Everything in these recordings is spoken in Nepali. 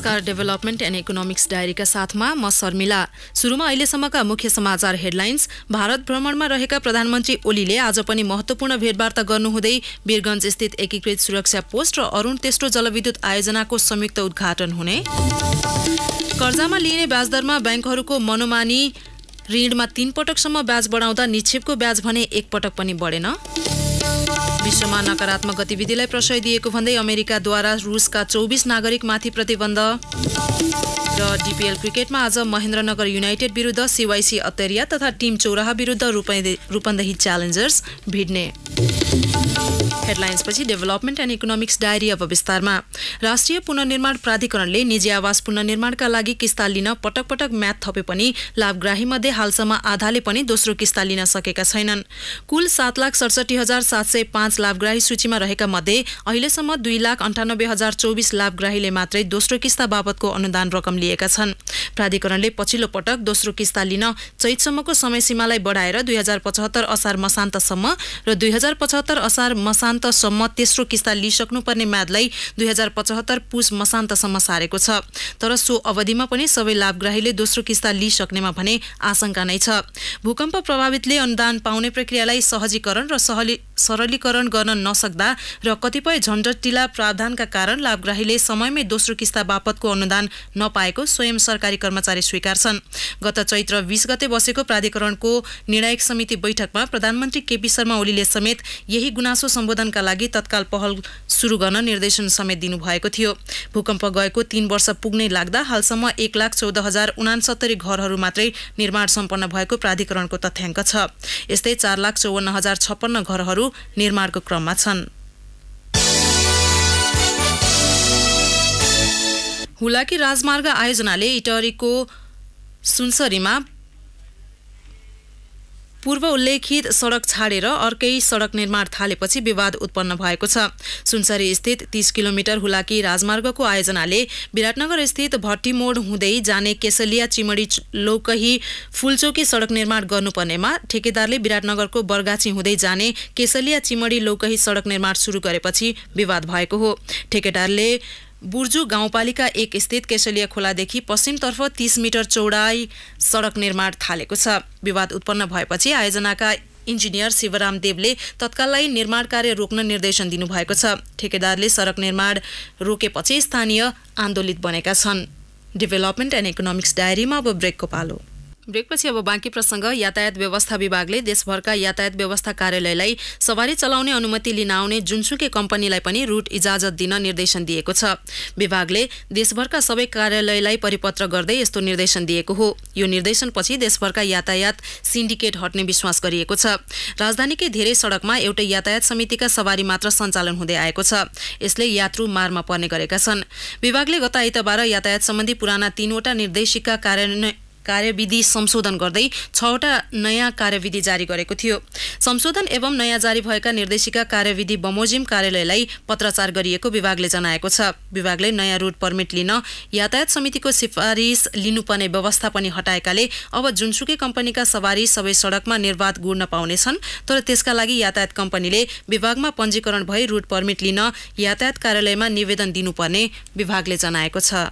नमस्कार डेभलपमेन्ट एन्ड इकोनोमिक्स डायरीका साथमा म शर्मिला सुरुमा अहिलेसम्मका मुख्य समाचार हेडलाइन्स भारत भ्रमणमा रहेका प्रधानमन्त्री ओलीले आज पनि महत्त्वपूर्ण भेटवार्ता गर्नुहुँदै वीरगञ्ज स्थित एकीकृत सुरक्षा पोस्ट र अरूण तेस्रो जलविद्युत आयोजनाको संयुक्त उद्घाटन हुने कर्जामा लिइने ब्याजदरमा ब्याङ्कहरूको मनोमानी ऋणमा तीन पटकसम्म ब्याज बढाउँदा निक्षेपको ब्याज भने एक पटक पनि बढेन विश्वमा नकारात्मक गतिविधिलाई प्रशय दिएको भन्दै अमेरिकाद्वारा रुसका चौबिस नागरिकमाथि प्रतिबन्ध र डिपिएल क्रिकेटमा आज महेन्द्रनगर युनाइटेड विरुद्ध सिवाइसी अतरिया तथा टिम चौराहा विरुद्ध रूपन्देही च्यालेन्जर्स भिड्ने हेडलाइन्सपछि डेभलपमेन्ट एन्ड इकोनोमिक्स डायरी अब विस्तारमा राष्ट्रिय पुननिर्माण प्राधिकरणले निजी आवास पुननिर्माणका लागि किस्ता लिन पटक पटक म्याद थपे पनि लाभग्राहीमध्ये हालसम्म आधाले पनि दोस्रो किस्ता लिन सकेका छैनन् कुल सात लाख सडसठी हजार सात सय पाँच लाभग्राही सूचीमा रहेका मध्ये अहिलेसम्म दुई लाख अन्ठानब्बे हजार चौबिस लाभग्राहीले मात्रै दोस्रो किस्ता बापतको अनुदान रकम लिएका छन् प्राधिकरणले पछिल्लो पटक दोस्रो किस्ता लिन चैतसम्मको समयसीमालाई बढाएर दुई हजार पचहत्तर असार मसान्तसम्म र दुई हजार पचहत्तर असार मसान्तसम्म तेस्रो किस्ता लिइसक्नुपर्ने म्यादलाई दुई हजार पचहत्तर पुस मसान्तसम्म सारेको छ तर सो अवधिमा पनि सबै लाभग्राहीले दोस्रो किस्ता लिइसक्नेमा भने आशंका नै छ भूकम्प प्रभावितले अनुदान पाउने प्रक्रियालाई सहजीकरण र सहली सरलीकरण गर्न नसक्दा र कतिपय झन्झटिला प्रावधानका कारण लाभग्राहीले समयमै दोस्रो किस्ता बापतको अनुदान नपाएको स्वयं सरकारी कर्मचारी स्वीकार छन् गत चैत्र बिस गते बसेको प्राधिकरणको निर्णायक समिति बैठकमा प्रधानमन्त्री केपी शर्मा ओलीले समेत यही गुनासो सम्बोधनका लागि तत्काल पहल सुरु गर्न निर्देशन समेत दिनुभएको थियो भूकम्प गएको तीन वर्ष पुग्नै लाग्दा हालसम्म एक लाख चौध हजार उनासत्तरी घरहरू मात्रै निर्माण सम्पन्न भएको प्राधिकरणको तथ्याङ्क छ यस्तै चार लाख चौवन्न हजार छप्पन्न घरहरू निर्माणको क्रममा छन् हुलाकी राजमार्ग आयोजनाले इटहरीको सुनसरीमा पूर्व उल्लेखित सडक छाडेर अर्कै सडक निर्माण थालेपछि विवाद उत्पन्न भएको छ सुनसरी स्थित तीस किलोमिटर हुलाकी राजमार्गको आयोजनाले विराटनगर स्थित भट्टी मोड हुँदै जाने केसलिया चिमडी लौकही फुलचोकी सडक निर्माण गर्नुपर्नेमा ठेकेदारले विराटनगरको बरगाछी हुँदै जाने केसलिया चिमडी लौकही सडक निर्माण सुरु गरेपछि विवाद भएको हो ठेकेदारले बुर्जु गाउँपालिका एक स्थित केशलिया खोलादेखि पश्चिमतर्फ तीस मिटर चौडाई सडक निर्माण थालेको छ विवाद उत्पन्न भएपछि आयोजनाका इन्जिनियर शिवराम देवले तत्काललाई निर्माण कार्य रोक्न निर्देशन दिनुभएको छ ठेकेदारले सडक निर्माण रोकेपछि स्थानीय आन्दोलित बनेका छन् डेभलपमेन्ट एन्ड इकोनोमिक्स डायरीमा अब ब्रेकको पालो ब्रेकपछि अब बाँकी प्रसङ्ग यातायात व्यवस्था विभागले देशभरका यातायात व्यवस्था कार्यालयलाई सवारी चलाउने अनुमति लिन आउने जुनसुकै कम्पनीलाई पनि रूट इजाजत दिन निर्देशन दिएको छ विभागले देशभरका सबै कार्यालयलाई परिपत्र गर्दै यस्तो निर्देशन दिएको हो यो निर्देशनपछि देशभरका यातायात सिन्डिकेट हट्ने विश्वास गरिएको छ राजधानीकै धेरै सडकमा एउटै यातायात समितिका सवारी मात्र सञ्चालन हुँदै आएको छ यसले यात्रु मारमा पर्ने गरेका छन् विभागले गत आइतबार यातायात सम्बन्धी पुराना तीनवटा निर्देशिका कार्यान्वयन कार्यविधि संशोधन गर्दै छवटा नयाँ कार्यविधि जारी गरेको थियो संशोधन एवं नयाँ जारी भएका निर्देशिका कार्यविधि बमोजिम कार्यालयलाई पत्राचार गरिएको विभागले जनाएको छ विभागले नयाँ रुट पर्मिट लिन यातायात समितिको सिफारिस लिनुपर्ने व्यवस्था पनि हटाएकाले अब जुनसुकै कम्पनीका सवारी सबै सडकमा निर्वाध गुड्न पाउनेछन् तर त्यसका लागि यातायात कम्पनीले विभागमा पञ्जीकरण भई रुट पर्मिट लिन यातायात कार्यालयमा निवेदन दिनुपर्ने विभागले जनाएको छ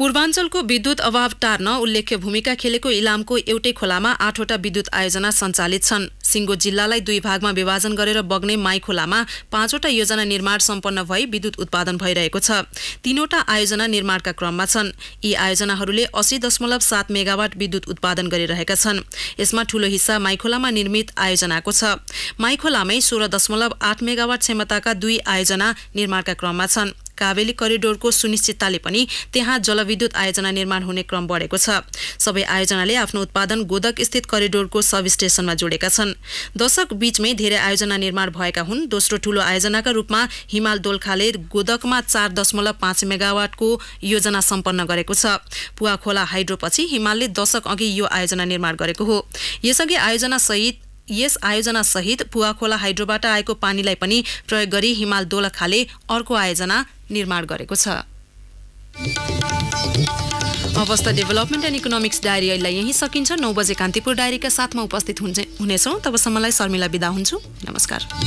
पूर्वाञ्चलको विद्युत अभाव टार्न उल्लेख्य भूमिका खेलेको इलामको एउटै खोलामा आठवटा विद्युत आयोजना सञ्चालित छन् सिङ्गो जिल्लालाई दुई भागमा विभाजन गरेर बग्ने माई खोलामा पाँचवटा योजना निर्माण सम्पन्न भई विद्युत उत्पादन भइरहेको छ तीनवटा आयोजना निर्माणका क्रममा छन् यी आयोजनाहरूले अस्सी दशमलव सात मेगावाट विद्युत उत्पादन गरिरहेका छन् यसमा ठूलो हिस्सा माइखोलामा निर्मित आयोजनाको छ माइखोलामै सोह्र दशमलव आठ मेगावाट क्षमताका दुई आयोजना निर्माणका क्रममा छन् कावेली करिडोरको सुनिश्चितताले पनि त्यहाँ जलविद्युत आयोजना निर्माण हुने क्रम बढेको छ सबै आयोजनाले आफ्नो उत्पादन गोदक स्थित करिडोरको सब स्टेसनमा जोडेका छन् दशक बीचमै धेरै आयोजना निर्माण भएका हुन् दोस्रो ठूलो आयोजनाका रूपमा हिमाल दोलखाले गोदकमा चार दशमलव पाँच मेगावाटको योजना सम्पन्न गरेको छ पुवा खोला हाइड्रोपछि हिमालले दशक अघि यो आयोजना निर्माण गरेको हो यसअघि आयोजना सहित यस सहित पुवाखोला हाइड्रोबाट आएको पानीलाई पनि प्रयोग गरी हिमाल दोलखाले अर्को आयोजना निर्माण गरेको छ अवस्था डेभलपमेन्ट एन्ड इकोनोमिक्स अहिले यहीँ सकिन्छ नौ बजे कान्तिपुर डायरीका साथमा उपस्थित हुनेछौँ तबसम्मलाई शर्मिला बिदा हुन्छु नमस्कार